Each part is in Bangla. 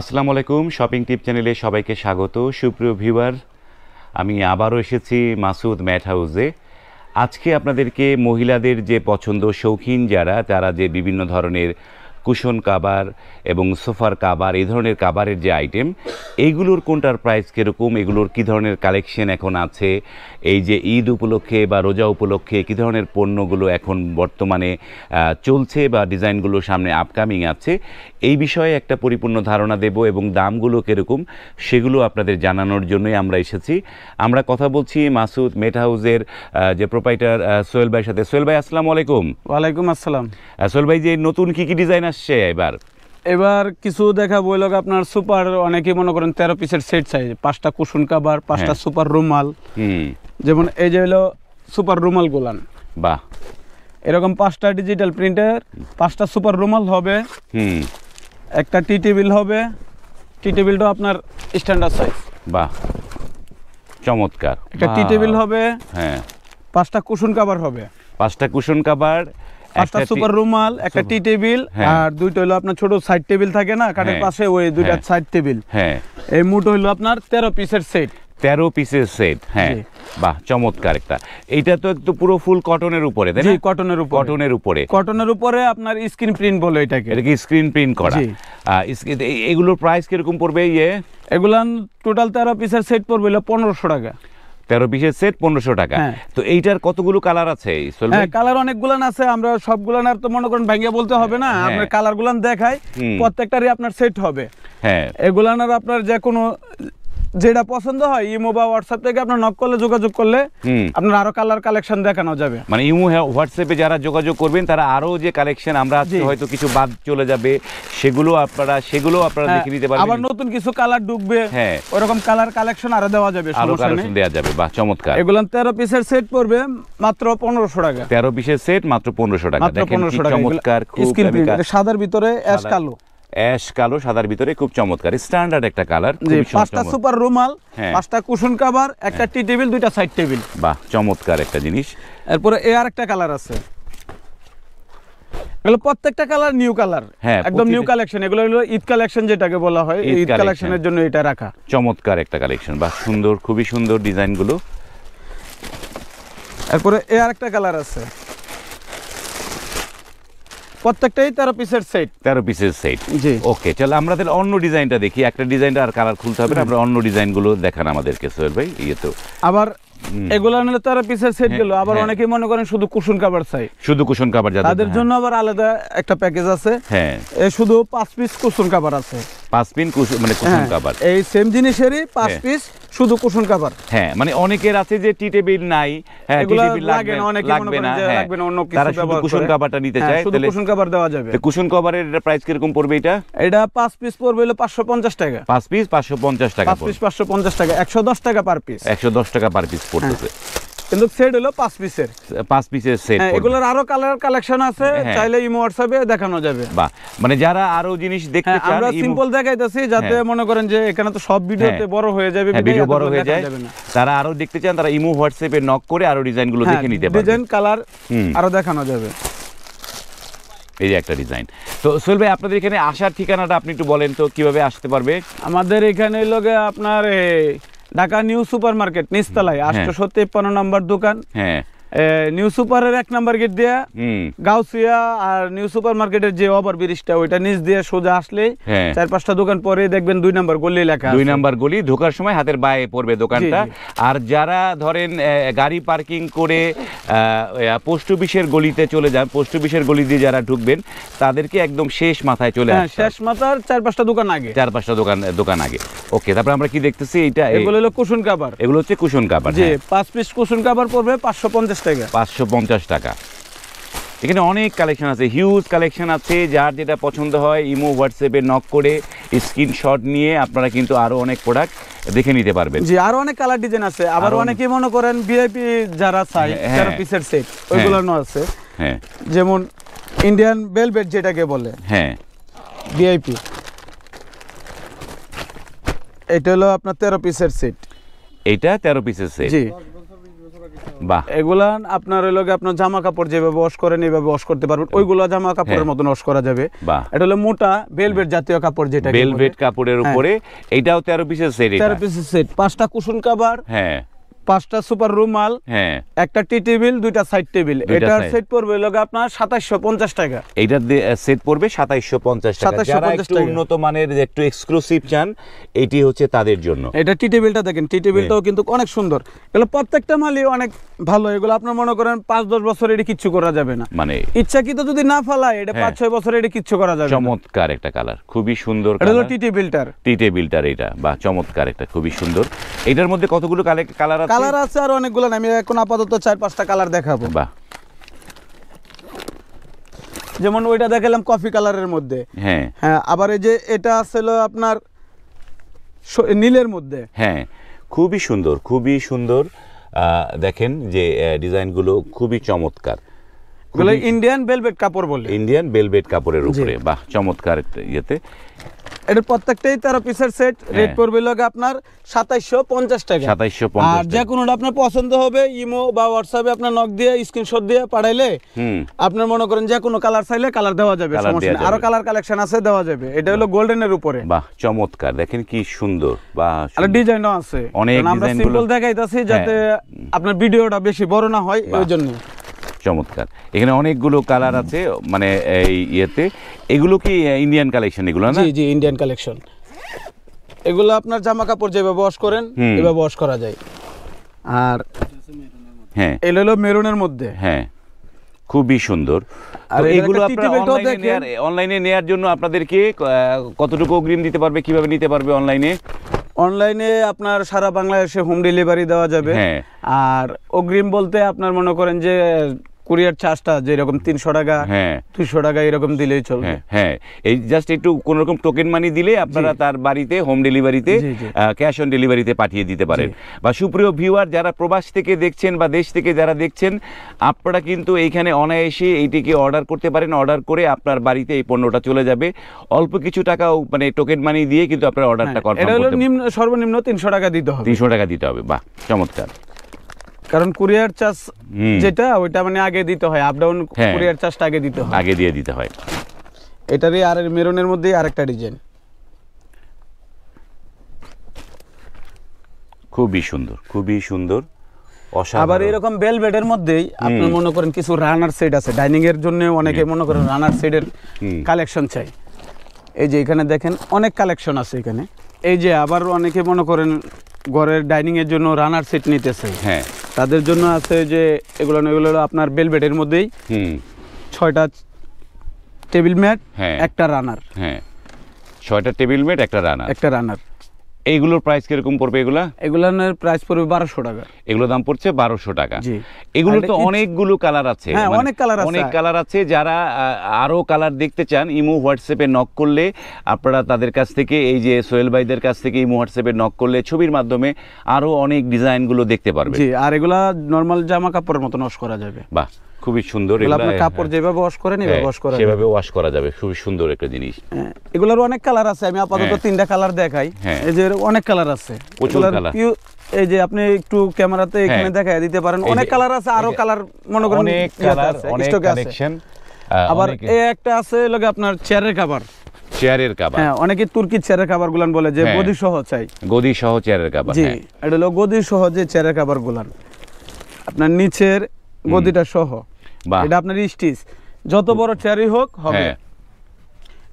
আসসালামু আলাইকুম শপিং টিপ চ্যানেলে সবাইকে স্বাগত সুপ্রিয় ভিউয়ার আমি আবারও এসেছি মাসুদ ম্যাট হাউসে আজকে আপনাদেরকে মহিলাদের যে পছন্দ শৌখিন যারা তারা যে বিভিন্ন ধরনের কুশন কাবার এবং সোফার কাবার এই ধরনের কাবারের যে আইটেম এইগুলোর কোনটার প্রাইস কীরকম এগুলোর কী ধরনের কালেকশন এখন আছে এই যে ঈদ উপলক্ষে বা রোজা উপলক্ষে কী ধরনের পণ্যগুলো এখন বর্তমানে চলছে বা ডিজাইনগুলো সামনে আপকামিং আছে এই বিষয়ে একটা পরিপূর্ণ ধারণা দেব এবং দামগুলো কীরকম সেগুলো আপনাদের জানানোর জন্যই আমরা এসেছি আমরা কথা বলছি মাসুদ মেট হাউসের যে প্রোপাইটার সোহেল ভাইয়ের সাথে সোহেল ভাই আসসালামু আলাইকুম ওয়ালাইকুম আসসালাম সোহেল ভাই যে নতুন কী কী ডিজাইন আসছে এবার এবার কিছু দেখা লোক আপনার সুপার অনেকে মনে করেন তেরো পিসের সেট চাই পাঁচটা কুসুন কাবার পাঁচটা হ্যাঁ। সুপার রুমাল যেমন এই যে হলো সুপার রুমাল গোলান বাহ এরকম পাঁচটা ডিজিটাল প্রিন্টার পাঁচটা সুপার রুমাল হবে একটা টি টেবিল হবে টি টেবিলটা আপনার স্ট্যান্ডার্ড সাইজ বা চমৎকার একটা টি টেবিল হবে হ্যাঁ পাঁচটা কুসুন কাবার হবে পাঁচটা কুশন কাভার একটা সুপার রুমাল একটা টি টেবিল হ্যাঁ। আর দুইটা হলো আপনার ছোট সাইড টেবিল থাকে না কাঠের হ্যাঁ। পাশে ওই দুইটা সাইড হ্যাঁ। টেবিল হ্যাঁ এই মোট হলো আপনার তেরো পিসের সেট তেরো পিসের সেট হ্যাঁ বাহ চমৎকার একটা এটা তো একটু পুরো ফুল কটনের উপরে তাই না কটনের উপরে কটনের উপরে কটনের উপরে আপনার স্ক্রিন প্রিন্ট বলে এটাকে কি স্ক্রিন প্রিন্ট করা এগুলোর প্রাইস কিরকম পড়বে ইয়ে এগুলান টোটাল তেরো পিসের সেট পড়বে পনেরোশো টাকা তেরো পিসের সেট পনেরোশো টাকা হ্যাঁ। তো এইটার কতগুলো কালার আছে কালার হ্যাঁ, অনেক গুলান আছে আমরা সবগুলান আর তো মনে করেন ভেঙে বলতে হবে না হ্যাঁ। আপনার কালার গুলান দেখাই প্রত্যেকটারই আপনার সেট হবে হ্যাঁ এগুলান আর আপনার যে কোনো যেটা পছন্দ হয় ইমো বা হোয়াটসঅ্যাপ থেকে আপনার নক করলে যোগাযোগ করলে আপনার আরো কালার কালেকশন দেখানো যাবে মানে ইমো হোয়াটসঅ্যাপে যারা যোগাযোগ করবেন তারা আরো যে কালেকশন আমরা হয়তো কিছু বাদ চলে যাবে সেগুলো আপনারা সেগুলো আপনারা হ্যাঁ, দেখে নিতে পারবেন আবার নতুন কিছু কালার ঢুকবে হ্যাঁ ওরকম কালার কালেকশন আরো দেওয়া যাবে আরো কালেকশন দেওয়া যাবে বাহ চমৎকার এগুলো 13 পিসের সেট পড়বে মাত্র 1500 টাকা 13 পিসের সেট মাত্র 1500 টাকা দেখেন কি চমৎকার খুব সাদার ভিতরে অ্যাশ কালো অ্যাশ কালো সাদার ভিতরে খুব চমৎকার স্ট্যান্ডার্ড একটা কালার পাঁচটা সুপার রুমাল হ্যাঁ। পাঁচটা কুশন কাভার একটা হ্যাঁ। টি টেবিল দুইটা সাইড টেবিল বাহ চমৎকার একটা জিনিস এরপরে এ আর একটা কালার আছে এগুলো প্রত্যেকটা কালার নিউ কালার হ্যাঁ একদম নিউ কালেকশন এগুলো হলো ঈদ কালেকশন যেটাকে বলা হয় ঈদ কালেকশনের জন্য এটা রাখা চমৎকার একটা কালেকশন বাহ সুন্দর খুবই সুন্দর ডিজাইনগুলো এরপরে এ আর একটা কালার আছে প্রত্যেকটাই 13 পিসের সেট 13 পিসের সেট জি ওকে চলো আমরা তাহলে অন্য ডিজাইনটা দেখি একটা ডিজাইনটা আর কালার খুলতে হবে আমরা অন্য ডিজাইনগুলো দেখান আমাদেরকে সোহেল ভাই ইয়ে তো আবার এগুলা নিলে তারা পিসের সেট গেল আবার হ্যাঁ। অনেকেই মনে করেন শুধু কুশন কভার চাই শুধু কুশন কাভার যাদের তাদের হ্যাঁ। জন্য আবার আলাদা একটা প্যাকেজ আছে হ্যাঁ শুধু পাঁচ পিস কুশন কাভার আছে পাঁচ পিন মানে কুশন কভার হ্যাঁ। এই সেম জিনিসেরই পাঁচ পিস শুধু কুশন কাভার হ্যাঁ মানে অনেকের আছে যে টি টেবিল নাই হ্যাঁ কুশন কাভার হ্যাঁ, দেওয়া যাবে কুশন কাভারের প্রাইস কিরকম পড়বে এটা এটা পাঁচ পিস পড়বে হলো পাঁচশো পঞ্চাশ টাকা পাঁচ পিস পাঁচশো পঞ্চাশ টাকা পাঁচ পিস পাঁচশো পঞ্চাশ টাকা একশো দশ টাকা পার পিস একশো দশ টাকা পার পিস পড়বে পাঁচ পিসের পাঁচ পিসের হ্যাঁ, আরো কালার কালেকশন আছে ইমো হোয়াটসঅ্যাপে নক করে আরো দেখে কালার হ্যাঁ, আরো দেখানো যাবে এই যে একটা ডিজাইন তো ভাই আপনাদের এখানে আসার ঠিকানাটা আপনি একটু বলেন তো কিভাবে আসতে পারবে আমাদের এখানে আপনার ঢাকা নিউ সুপার মার্কেট নিস্তালায় হ্যাঁ। আটশো তেপ্পান্ন নম্বর দোকান হ্যাঁ নিউ সুপারের এক নাম্বার গেট দিয়ে গাউসিয়া আর নিউ সুপার মার্কেটের যে ওভার ব্রিজটা ওইটা নিচ দিয়ে সোজা আসলে হ্যাঁ। চার পাঁচটা দোকান পরে দেখবেন দুই নাম্বার গলি লেখা দুই নাম্বার গলি ঢোকার সময় হাতের বায়ে পড়বে দোকানটা আর যারা ধরেন গাড়ি পার্কিং করে পোস্ট অফিসের গলিতে চলে যান পোস্ট অফিসের গলি দিয়ে যারা ঢুকবেন তাদেরকে একদম শেষ মাথায় চলে হ্যাঁ, আসে শেষ মাথার চার পাঁচটা দোকান আগে চার পাঁচটা দোকান দোকান আগে ওকে তারপর আমরা কি দেখতেছি এটা এগুলো হলো কুশন কাবার এগুলো হচ্ছে কুশন কাভার হ্যাঁ। পাঁচ পিস কুশন কাবার পড়বে পাঁচশো পঞ্চাশ পাঁচশো পঞ্চাশ টাকা এখানে অনেক কালেকশন আছে হিউজ কালেকশন আছে যার যেটা পছন্দ হয় ইমো হোয়াটসঅ্যাপে নক করে স্ক্রিনশট নিয়ে আপনারা কিন্তু আরও অনেক প্রোডাক্ট দেখে নিতে পারবেন জি আরো অনেক কালার ডিজাইন আছে আবার অনেকে মনে করেন ভিআইপি যারা চাই হ্যাঁ, যারা পিসের সেট ওইগুলোও আছে হ্যাঁ যেমন ইন্ডিয়ান বেলভেট যেটাকে বলে হ্যাঁ ভিআইপি এটা হলো আপনার তেরো পিসের সেট এটা তেরো পিসের সেট জি বাহ এগুলা আপনার ওই লগে আপনার জামা কাপড় যেভাবে ওয়াশ করেন এইভাবে ওয়াশ করতে পারবেন ওইগুলা জামা কাপড়ের হ্যাঁ। মতন ওয়াশ করা যাবে এটা হলো মোটা ভেলভেট জাতীয় কাপড় যেটা ভেলভেট কাপড়ের হ্যাঁ। উপরে এটাও তেরো পিসের সেট তেরো পিসের সেট পাঁচটা কুশন কাভার হ্যাঁ পাঁচটা সুপার রুমাল হ্যাঁ একটা টি টেবিল দুইটা সাইড টেবিল এটার সেট পড়বে আপনার 2750 টাকা সেট পড়বে টাকা উন্নত মানের একটু এক্সক্লুসিভ চান এটি হচ্ছে তাদের জন্য এটা টি টেবিলটা দেখেন টি টেবিলটাও হ্যাঁ। কিন্তু অনেক সুন্দর এগুলো প্রত্যেকটা মালই অনেক ভালো এগুলো আপনার মনে করেন পাঁচ দশ বছর এটি কিচ্ছু করা যাবে না মানে কিন্তু যদি না ফালায় এটা হ্যাঁ। পাঁচ ছয় বছর এটি কিচ্ছু করা যাবে চমৎকার একটা কালার খুবই সুন্দর এটা হলো টি টেবিলটার টি টেবিলটার এটা বা চমৎকার একটা খুবই সুন্দর এটার মধ্যে কতগুলো কালার কালার আছে আর অনেকগুলো আমি এখন আপাতত চার পাঁচটা কালার দেখাবো বাহ যেমন ওইটা দেখালাম কফি কালারের মধ্যে হ্যাঁ হ্যাঁ আবার এই যে এটা ছিল আপনার নীলের মধ্যে হ্যাঁ খুবই সুন্দর খুবই সুন্দর দেখেন যে ডিজাইনগুলো খুবই চমৎকার ইন্ডিয়ান বেলভেট কাপড় বলে ইন্ডিয়ান কাপড়ের উপরে বাহ চমৎকার ইয়েতে এটা প্রত্যেকটাই তেরো পিসের সেট রেট পড়বে আপনার সাতাইশশো পঞ্চাশ টাকা সাতাইশশো আর যে কোনোটা আপনার পছন্দ হবে ইমো বা হোয়াটসঅ্যাপে আপনার দিয়ে স্ক্রিনশট দিয়ে পাঠাইলে আপনার মনে করেন যে কোনো কালার চাইলে কালার দেওয়া যাবে আরো কালার কালেকশন আছে দেওয়া যাবে এটা হলো গোল্ডেনের উপরে বাহ চমৎকার দেখেন কি সুন্দর বা আর ডিজাইনও আছে অনেক আমরা সিম্পল দেখাইতেছি যাতে হ্যাঁ। আপনার ভিডিওটা বেশি বড় না হয় ওই জন্য চমৎকার এখানে অনেকগুলো কালার আছে মানে এই ইয়েতে এগুলো কি ইন্ডিয়ান কালেকশন এগুলো না জি জি ইন্ডিয়ান কালেকশন এগুলো আপনার জামা কাপড় যেভাবে ওয়াশ করেন এভাবে ওয়াশ করা যায় আর হ্যাঁ এগুলো হলো মেরুনের মধ্যে হ্যাঁ খুবই সুন্দর আর এগুলো অনলাইনে নেয়ার জন্য আপনাদেরকে কতটুকু অগ্রিম দিতে পারবে কিভাবে নিতে পারবে অনলাইনে অনলাইনে আপনার সারা বাংলাদেশে হোম ডেলিভারি দেওয়া যাবে হ্যাঁ। আর অগ্রিম বলতে আপনার মনে করেন যে কুরিয়ার চার্জটা যে যেরকম তিনশো টাকা হ্যাঁ দুশো টাকা এরকম দিলেই চলবে হ্যাঁ, হ্যাঁ। এই জাস্ট একটু কোন রকম টোকেন মানি দিলে আপনারা তার বাড়িতে হোম ডেলিভারিতে ক্যাশ অন ডেলিভারিতে পাঠিয়ে দিতে পারেন বা সুপ্রিয় ভিউয়ার যারা প্রবাস থেকে দেখছেন বা দেশ থেকে যারা দেখছেন আপনারা কিন্তু এইখানে অনায়াসে এইটিকে অর্ডার করতে পারেন অর্ডার করে আপনার বাড়িতে এই পণ্যটা চলে যাবে অল্প কিছু টাকাও মানে টোকেন মানি দিয়ে কিন্তু আপনার অর্ডারটা করতে এটা হলো নিম্ন সর্বনিম্ন তিনশো টাকা দিতে হবে তিনশো টাকা দিতে হবে বাহ চমৎকার কারণ কুরিয়ার চার্জ যেটা ওইটা মানে আগে দিতে হয় আপ ডাউন হ্যাঁ। কুরিয়ার চার্জটা আগে দিতে হয় আগে দিয়ে দিতে হয় এটারই আর মেরুনের মধ্যে আরেকটা ডিজাইন খুবই সুন্দর খুবই সুন্দর আবার এরকম বেলভেটের মধ্যেই আপনি মনে করেন কিছু রানার সেট আছে ডাইনিং এর জন্য অনেকে মনে করেন রানার সেটের কালেকশন চাই এই যে এখানে দেখেন অনেক কালেকশন আছে এখানে এই যে আবার অনেকে মনে করেন ঘরের ডাইনিং এর জন্য রানার সেট নিতেছে হ্যাঁ তাদের জন্য আছে যে এগুলো এগুলো আপনার বেলবেটের মধ্যেই ছয়টা টেবিল ম্যাট একটা রানার হ্যাঁ ছয়টা টেবিল ম্যাট একটা রানার একটা রানার এইগুলোর প্রাইস কিরকম পড়বে এগুলা এগুলোর প্রাইস পড়বে বারোশো টাকা এগুলোর দাম পড়ছে বারোশো টাকা এগুলো তো অনেকগুলো হ্যাঁ, মানে কালার আছে অনেক কালার আছে অনেক কালার আছে যারা আরো কালার দেখতে চান ইমো হোয়াটসঅ্যাপে নক করলে আপনারা তাদের কাছ থেকে এই যে সোহেল ভাইদের কাছ থেকে ইমো হোয়াটসঅ্যাপে নক করলে ছবির মাধ্যমে আরো অনেক ডিজাইনগুলো দেখতে পারবে আর এগুলা নর্মাল জামা কাপড়ের মতো নষ্ট করা যাবে বাহ খুবই সুন্দর আপনার হ্যাঁ, কাপড় যেভাবে ওয়াশ করেন এভাবে ওয়াশ হ্যাঁ, করা সেভাবে ওয়াশ করা যাবে খুবই সুন্দর একটা জিনিস হ্যাঁ, এগুলোর অনেক কালার আছে আমি আপাতত তিনটা কালার দেখাই এই যে অনেক কালার আছে প্রচুর এই যে আপনি একটু ক্যামেরাতে এখানে দেখায় দিতে পারেন অনেক কালার আছে আরো কালার মনে করেন অনেক কালার অনেক কালেকশন আবার এই একটা আছে লগে আপনার চেয়ারের কভার চেয়ারের কাবার হ্যাঁ অনেকে তুর্কি চেয়ারের কাবার গুলান বলে যে গদি সহ চাই গদি সহ চেয়ারের কাবার জি এটা হলো গদি সহ যে চেয়ারের কাবার গুলান আপনার নিচের গদিটা সহ এটা আপনার স্টিচ যত বড় চেরি হোক হবে হ্যাঁ।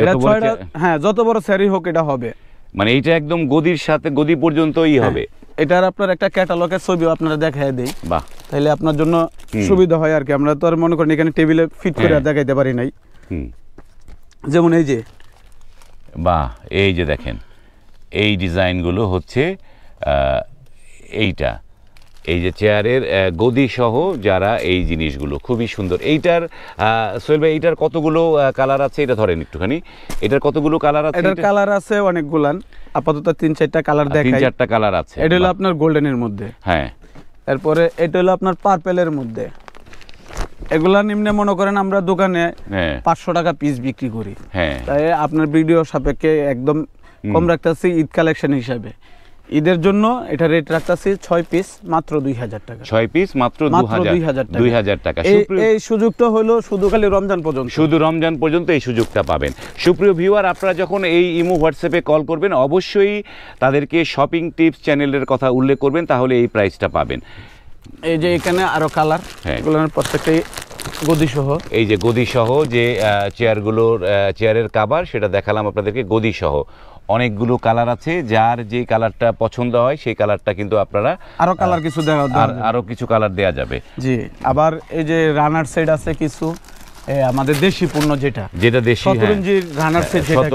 এটা হ্যাঁ যত বড় চেরি হোক এটা হবে মানে এইটা একদম গদির সাথে গদি পর্যন্তই হ্যাঁ। হবে এটার আপনার একটা ক্যাটালগের ছবি আপনারা দেখাই দেই বাহ তাহলে আপনার জন্য সুবিধা হয় আর কি আমরা তো আর মনে করেন এখানে টেবিলে ফিট করে হ্যাঁ। আর দেখাইতে পারি নাই যেমন এই যে বাহ এই যে দেখেন এই ডিজাইনগুলো হচ্ছে এইটা এই যে চেয়ারের গদি সহ যারা এই জিনিসগুলো খুবই সুন্দর এইটার সোহেল ভাই এইটার কতগুলো কালার আছে এটা ধরেন একটুখানি এটার কতগুলো কালার আছে এটার কালার আছে অনেকগুলান আপাতত তিন চারটা কালার দেখাই তিন চারটা কালার আছে এটা হলো আপনার গোল্ডেন এর মধ্যে হ্যাঁ তারপরে এটা হলো আপনার পার্পল এর মধ্যে এগুলা নিম্নে মনে করেন আমরা দোকানে হ্যাঁ। পাঁচশো টাকা পিস বিক্রি করি হ্যাঁ। তাই আপনার ভিডিও সাপেক্ষে একদম কম রাখতেছি ঈদ কালেকশন হিসাবে ঈদের জন্য এটা রেট রাখতেছি ছয় পিস মাত্র দুই হাজার টাকা ছয় পিস মাত্র দুই হাজার দুই হাজার টাকা এই সুযোগটা হলো শুধু খালি রমজান পর্যন্ত শুধু রমজান পর্যন্ত এই সুযোগটা পাবেন সুপ্রিয় ভিউয়ার আপনারা যখন এই ইমো হোয়াটসঅ্যাপে কল করবেন অবশ্যই তাদেরকে শপিং টিপস চ্যানেলের কথা উল্লেখ করবেন তাহলে এই প্রাইসটা পাবেন এই যে এখানে আরো কালার হ্যাঁ প্রত্যেকটাই গদি সহ এই যে গদি সহ যে চেয়ারগুলোর চেয়ারের কাবার সেটা দেখালাম আপনাদেরকে গদি সহ অনেকগুলো কালার আছে যার যে কালারটা পছন্দ হয় সেই কালারটা কিন্তু আপনারা আরো কালার কিছু দেওয়া আরো কিছু কালার দেয়া যাবে জি আবার এই যে রানার সেট আছে কিছু আমাদের দেশি পণ্য যেটা যেটা দেশি রানার সেট যেটা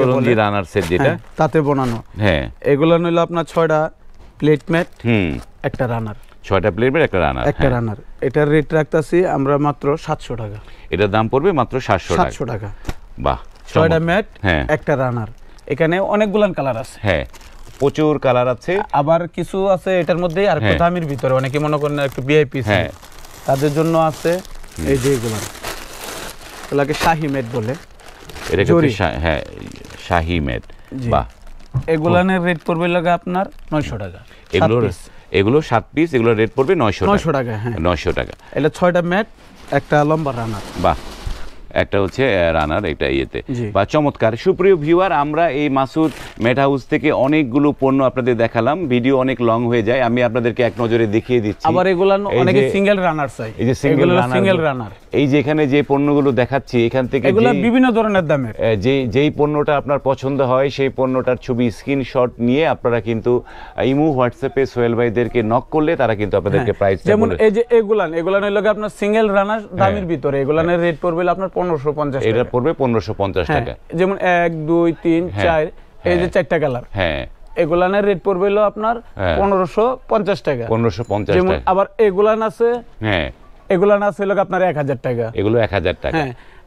রানার সেট যেটা তাতে বানানো হ্যাঁ এগুলো নইলো আপনার ছয়টা প্লেট ম্যাট হুম একটা রানার ছয়টা প্লেটমেট একটা রানার একটা রানার হ্যাঁ। এটার রেট রাখতাছি আমরা মাত্র সাতশো টাকা এটার দাম পড়বে মাত্র সাতশো সাতশো টাকা বাহ ছয়টা ম্যাট হ্যাঁ একটা রানার এখানে অনেকগুলান কালার আছে হ্যাঁ প্রচুর কালার আছে আবার কিছু আছে এটার মধ্যে আর একটু হ্যাঁ। দামের ভিতরে অনেকে মনে করেন একটু ভিআইপি হ্যাঁ তাদের জন্য আছে এই যে এগুলো এগুলাকে শাহি মেট বলে এটাকে হ্যাঁ শাহি মেট বাহ এগুলানের রেট পড়বে লাগে আপনার 900 টাকা এগুলোর এগুলো সাত পিস এগুলোর রেট পড়বে 900 900 টাকা হ্যাঁ 900 টাকা এটা ছয়টা ম্যাট একটা লম্বা রানার বাহ একটা হচ্ছে রানার একটা ইয়েতে বা চমৎকার সুপ্রিয় ভিউয়ার আমরা এই মাসুদ মেট হাউস থেকে অনেকগুলো পণ্য আপনাদের দেখালাম ভিডিও অনেক লং হয়ে যায় আমি আপনাদেরকে এক নজরে দেখিয়ে দিচ্ছি আবার এগুলো অনেকে সিঙ্গেল রানার চাই এই যে সিঙ্গেল রানার সিঙ্গেল রানার এই যে এখানে যে পণ্যগুলো দেখাচ্ছি এখান থেকে এগুলো বিভিন্ন ধরনের দামের যে যেই পণ্যটা আপনার পছন্দ হয় সেই পণ্যটার ছবি স্ক্রিনশট নিয়ে আপনারা কিন্তু ইমু হোয়াটসঅ্যাপে সোহেল ভাইদেরকে নক করলে তারা কিন্তু আপনাদেরকে প্রাইস হ্যাঁ। যেমন এই যে এগুলান এগুলানের লগে আপনার সিঙ্গেল রানার দামের হ্যাঁ। ভিতরে এগুলানের রেট পড়বে আপনার হ্যাঁ। যেমন এক দুই তিন হ্যাঁ, চার এই যে হ্যাঁ। চারটা কালার হ্যাঁ এগুলানের রেট পড়বে হলো আপনার পনেরোশো পঞ্চাশ টাকা পনেরোশো পঞ্চাশ আবার এগুলান আছে হ্যাঁ এগুলান আছে আপনার এক হাজার টাকা এগুলো এক হাজার টাকা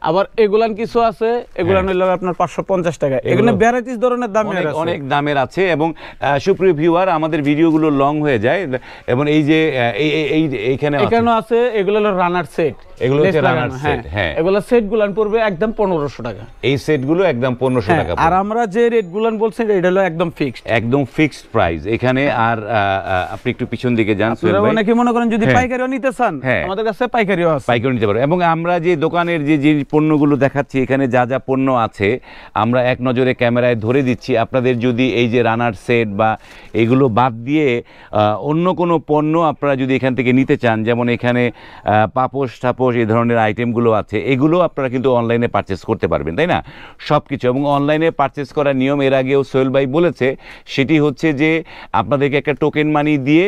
আবার এগুলান কিছু আছে এগুলান হ্যাঁ। হইলো আপনার পাঁচশো পঞ্চাশ টাকা এগুলো ভ্যারাইটিস ধরনের দামের অনেক দামের আছে এবং সুপ্রিয় ভিউয়ার আমাদের ভিডিওগুলো লং হয়ে যায় এবং এই যে এই এই এখানে আছে এগুলা হলো রানার সেট এগুলো হচ্ছে রানার হ্যাঁ। সেট হ্যাঁ এগুলো সেটগুলান পড়বে একদম পনেরোশো টাকা এই সেটগুলো একদম 1500 হ্যাঁ, টাকা আর আমরা যে রেটগুলান বলছি এটা হলো একদম ফিক্সড একদম ফিক্সড প্রাইস এখানে আর আপনি একটু পিছন দিকে যান অনেকে মনে করেন যদি পাইকারিও নিতে চান আমাদের কাছে পাইকারিও আছে পাইকারি নিতে পারবেন এবং আমরা যে দোকানের যে পণ্যগুলো দেখাচ্ছি এখানে যা যা পণ্য আছে আমরা এক নজরে ক্যামেরায় ধরে দিচ্ছি আপনাদের যদি এই যে রানার সেট বা এগুলো বাদ দিয়ে অন্য কোনো পণ্য আপনারা যদি এখান থেকে নিতে চান যেমন এখানে পাপোশ টাপোশ এই ধরনের আইটেমগুলো আছে এগুলো আপনারা কিন্তু অনলাইনে পারচেস করতে পারবেন তাই না সব কিছু এবং অনলাইনে পারচেস করার নিয়ম এর আগেও সোয়েল বাই বলেছে সেটি হচ্ছে যে আপনাদেরকে একটা টোকেন মানি দিয়ে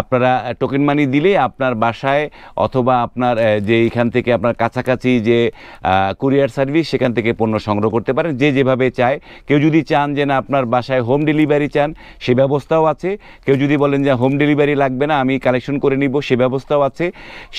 আপনারা টোকেন মানি দিলে আপনার বাসায় অথবা আপনার যে এখান থেকে আপনার কাছাকাছি যে কুরিয়ার সার্ভিস সেখান থেকে পণ্য সংগ্রহ করতে পারেন যে যেভাবে চায় কেউ যদি চান যে না আপনার বাসায় হোম ডেলিভারি চান সে ব্যবস্থাও আছে কেউ যদি বলেন যে হোম ডেলিভারি লাগবে না আমি কালেকশন করে নিব সে ব্যবস্থাও আছে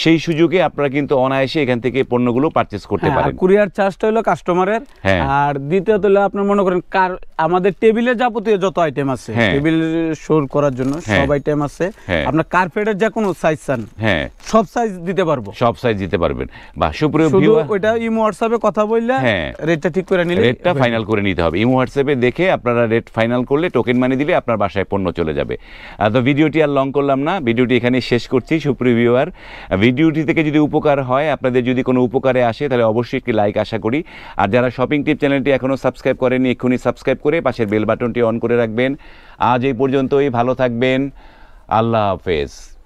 সেই সুযোগে আপনারা কিন্তু অনায়াসে এখান থেকে পণ্যগুলো পারচেস করতে হ্যাঁ, পারেন কুরিয়ার চার্জটা হলো কাস্টমারের হ্যাঁ। আর দ্বিতীয়ত হলো আপনার মনে করেন কার আমাদের টেবিলে যাবতীয় যত আইটেম আছে টেবিল হ্যাঁ। শোর করার জন্য সব আইটেম আছে আপনার কার্পেটের যে কোনো সাইজ চান হ্যাঁ সব সাইজ দিতে পারবো সব সাইজ দিতে পারবেন বা সুপ্রিয় ওইটা ইমো হোয়াটসঅ্যাপে কথা বললে হ্যাঁ রেটটা ঠিক করে নিলে রেটটা ফাইনাল করে নিতে হবে ইমো হোয়াটসঅ্যাপে দেখে আপনারা রেট ফাইনাল করলে টোকেন মানি দিলে আপনার বাসায় পণ্য চলে যাবে তো ভিডিওটি আর লং করলাম না ভিডিওটি এখানে শেষ করছি সুপ্রিয় ভিউয়ার ভিডিওটি থেকে যদি উপকার হয় আপনাদের যদি কোনো উপকারে আসে তাহলে অবশ্যই একটি লাইক আশা করি আর যারা শপিং টিপ চ্যানেলটি এখনও সাবস্ক্রাইব করেনি এক্ষুনি সাবস্ক্রাইব করে পাশের বেল বাটনটি অন করে রাখবেন আজ এই পর্যন্তই ভালো থাকবেন আল্লাহ হাফেজ